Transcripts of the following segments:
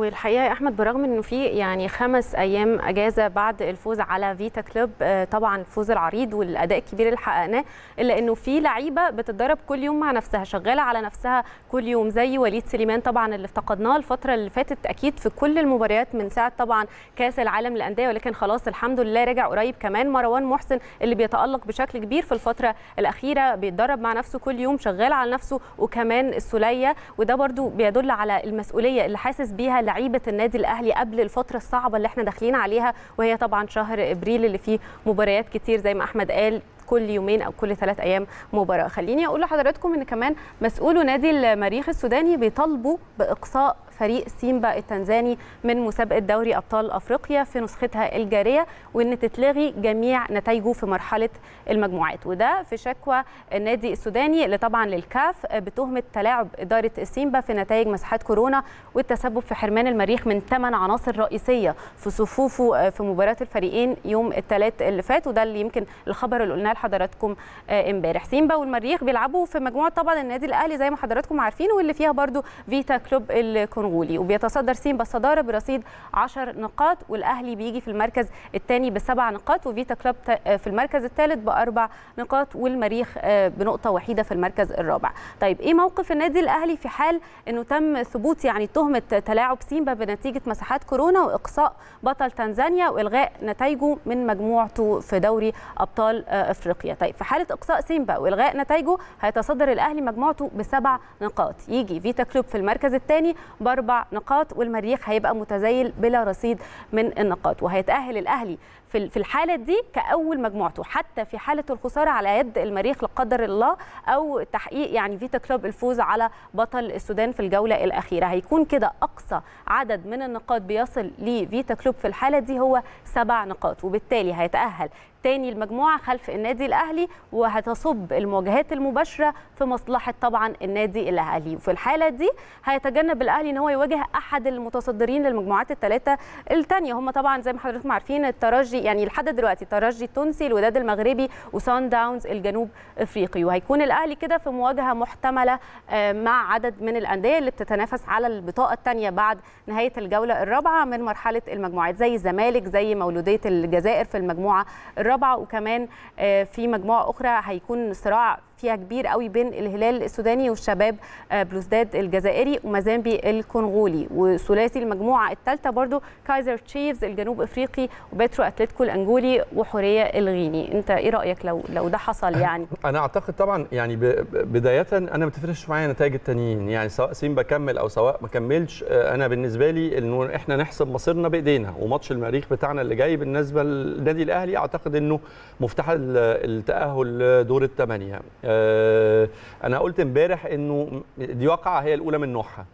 والحقيقه يا احمد برغم انه في يعني خمس ايام اجازه بعد الفوز على فيتا كلوب آه، طبعا الفوز العريض والاداء الكبير اللي حققناه الا انه في لعيبه بتتدرب كل يوم مع نفسها شغاله على نفسها كل يوم زي وليد سليمان طبعا اللي افتقدناه الفتره اللي فاتت اكيد في كل المباريات من ساعه طبعا كاس العالم للانديه ولكن خلاص الحمد لله رجع قريب كمان مروان محسن اللي بيتالق بشكل كبير في الفتره الاخيره بيتدرب مع نفسه كل يوم شغال على نفسه وكمان السوليه وده برده بيدل على المسؤوليه اللي حاسس بيها لعيبه النادي الاهلي قبل الفتره الصعبه اللي احنا داخلين عليها وهي طبعا شهر ابريل اللي فيه مباريات كتير زي ما احمد قال كل يومين او كل ثلاث ايام مباراه خليني اقول لحضراتكم ان كمان مسؤول نادي المريخ السوداني بيطالبوا باقصاء فريق سيمبا التنزاني من مسابقه دوري ابطال افريقيا في نسختها الجاريه وان تتلغي جميع نتائجه في مرحله المجموعات وده في شكوى النادي السوداني اللي طبعا للكاف بتهمه تلاعب اداره سيمبا في نتائج مسحات كورونا والتسبب في حرمان المريخ من ثمان عناصر رئيسيه في صفوفه في مباراه الفريقين يوم الثلاث اللي فات وده اللي يمكن الخبر اللي قلناه لحضراتكم آه، امبارح سيمبا والمريخ بيلعبوا في مجموعه طبعا النادي الاهلي زي ما حضراتكم عارفين واللي فيها برضو فيتا كلوب الكونغولي وبيتصدر سيمبا الصداره برصيد 10 نقاط والاهلي بيجي في المركز الثاني بسبع نقاط وفيتا كلوب آه، في المركز الثالث باربع نقاط والمريخ آه، بنقطه وحيده في المركز الرابع طيب ايه موقف النادي الاهلي في حال انه تم ثبوت يعني تهمه تلاعب سيمبا بنتيجه مساحات كورونا واقصاء بطل تنزانيا والغاء نتائجه من مجموعته في دوري ابطال افريقيا افريقيا طيب في حاله اقصاء سيمبا والغاء نتائجه هيتصدر الاهلي مجموعته بسبع نقاط يجي فيتا كلوب في المركز الثاني باربع نقاط والمريخ هيبقى متزايل بلا رصيد من النقاط وهيتاهل الاهلي في في الحاله دي كاول مجموعته حتى في حاله الخساره على يد المريخ لا قدر الله او تحقيق يعني فيتا كلوب الفوز على بطل السودان في الجوله الاخيره هيكون كده اقصى عدد من النقاط بيصل لفيتا كلوب في الحاله دي هو سبع نقاط وبالتالي هيتاهل تاني المجموعه خلف النادي الاهلي وهتصب المواجهات المباشره في مصلحه طبعا النادي الاهلي وفي الحاله دي هيتجنب الاهلي ان هو يواجه احد المتصدرين للمجموعات الثلاثه الثانيه هم طبعا زي ما حضراتكم عارفين الترجي يعني لحد دلوقتي الترجي التونسي الوداد المغربي وسان داونز الجنوب افريقي وهيكون الاهلي كده في مواجهه محتمله آه، مع عدد من الانديه اللي بتتنافس على البطاقه الثانيه بعد نهايه الجوله الرابعه من مرحله المجموعات زي الزمالك زي مولوديه الجزائر في المجموعه الرابعه الرابعه وكمان آه، في مجموعه اخرى هيكون صراع فيها كبير قوي بين الهلال السوداني والشباب آه، بلوزداد الجزائري ومازامبي الكونغولي وثلاثي المجموعه الثالثه برضو كايزر تشيفز الجنوب افريقي وبترو اتلتيكو الانجولي وحوريه الغيني انت ايه رايك لو لو ده حصل يعني انا اعتقد طبعا يعني بدايه انا ما تفرقش معايا نتائج التانيين يعني سواء سين كمل او سواء ما كملش آه، انا بالنسبه لي انه احنا نحسب مصيرنا بايدينا وماتش المريخ بتاعنا اللي جاي بالنسبه للنادي الاهلي اعتقد انه مفتاح التاهل دور الثمانيه آه، انا قلت امبارح انه دي واقعه هي الاولى من نوعها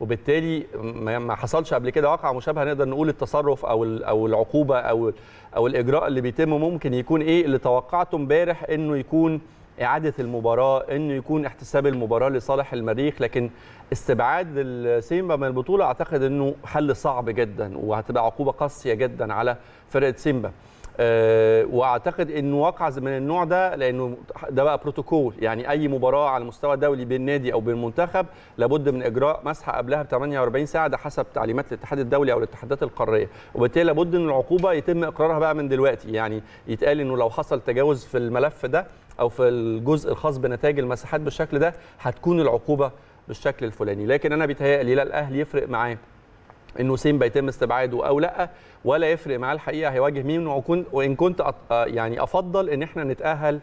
وبالتالي ما حصلش قبل كده واقعه مشابهه نقدر نقول التصرف او او العقوبه او او الاجراء اللي بيتم ممكن يكون ايه اللي توقعته امبارح انه يكون اعاده المباراه انه يكون احتساب المباراه لصالح المريخ لكن استبعاد سيمبا من البطوله اعتقد انه حل صعب جدا وهتبقى عقوبه قاسيه جدا على فرقه سيمبا آه، واعتقد انه وقع من النوع ده لانه ده بقى بروتوكول يعني اي مباراه على مستوى دولي بين نادي او بين منتخب لابد من اجراء مسحه قبلها ب 48 ساعه ده حسب تعليمات الاتحاد الدولي او الاتحادات القاريه وبالتالي لابد ان العقوبه يتم اقرارها بقى من دلوقتي يعني يتقال انه لو حصل تجاوز في الملف ده او في الجزء الخاص بنتائج المساحات بالشكل ده هتكون العقوبه بالشكل الفلاني لكن انا بيتهيألي لا الاهلي يفرق معاه انه سيم بيتم استبعاده او لا ولا يفرق معاه الحقيقه هيواجه مين وان كنت آه، يعني افضل ان احنا نتاهل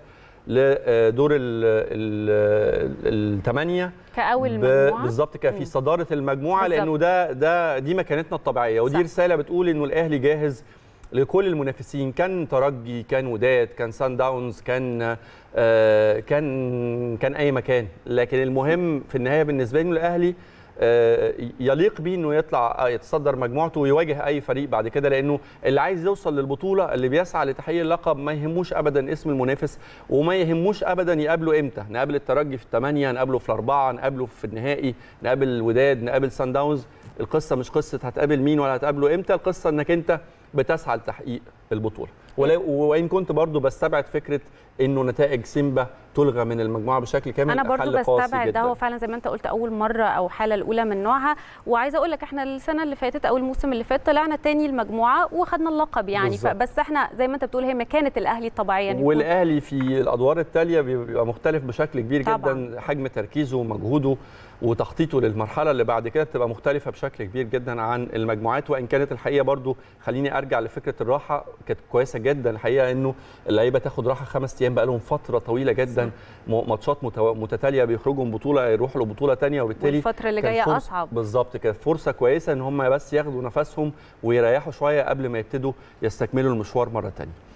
لدور آه، ال الثمانيه كاول مجموعه بالظبط كفي صداره المجموعه بالزبط. لانه ده ده دي مكانتنا الطبيعيه ودي صح. رساله بتقول انه الاهلي جاهز لكل المنافسين كان ترجي كان وداد كان سان داونز كان آه كان كان اي مكان لكن المهم في النهايه بالنسبه لي الاهلي آه، يليق بيه انه يطلع آه، يتصدر مجموعته ويواجه اي فريق بعد كده لانه اللي عايز يوصل للبطوله اللي بيسعى لتحقيق اللقب ما يهموش ابدا اسم المنافس وما يهموش ابدا يقابله امتى نقابل الترجي في الثمانيه نقابله في الاربعه نقابله في النهائي نقابل الوداد نقابل سان داونز القصه مش قصه هتقابل مين ولا هتقابله امتى القصه انك انت بتسعى لتحقيق البطوله وان كنت برضو بستبعد فكره انه نتائج سيمبا تلغى من المجموعه بشكل كامل انا برضو بستبعد ده هو فعلا زي ما انت قلت اول مره او حاله الاولى من نوعها وعايزه اقول لك احنا السنه اللي فاتت او الموسم اللي فات طلعنا تاني المجموعه وخدنا اللقب يعني بس احنا زي ما انت بتقول هي مكانه الاهلي الطبيعيه يعني والاهلي في الادوار التاليه بيبقى مختلف بشكل كبير طبعا. جدا حجم تركيزه ومجهوده وتخطيطه للمرحله اللي بعد كده بتبقى مختلفه بشكل كبير جدا عن المجموعات وان كانت الحقيقه برضو خليني ارجع لفكره الراحه كانت كويسه جدا الحقيقه انه اللعيبه تاخد راحه خمس ايام بقى لهم فتره طويله جدا ماتشات متتاليه بيخرجوا من بطوله يروحوا لبطوله ثانيه وبالتالي الفتره اللي جايه اصعب بالظبط كانت فرصه كويسه ان هم بس ياخدوا نفسهم ويريحوا شويه قبل ما يبتدوا يستكملوا المشوار مره ثانيه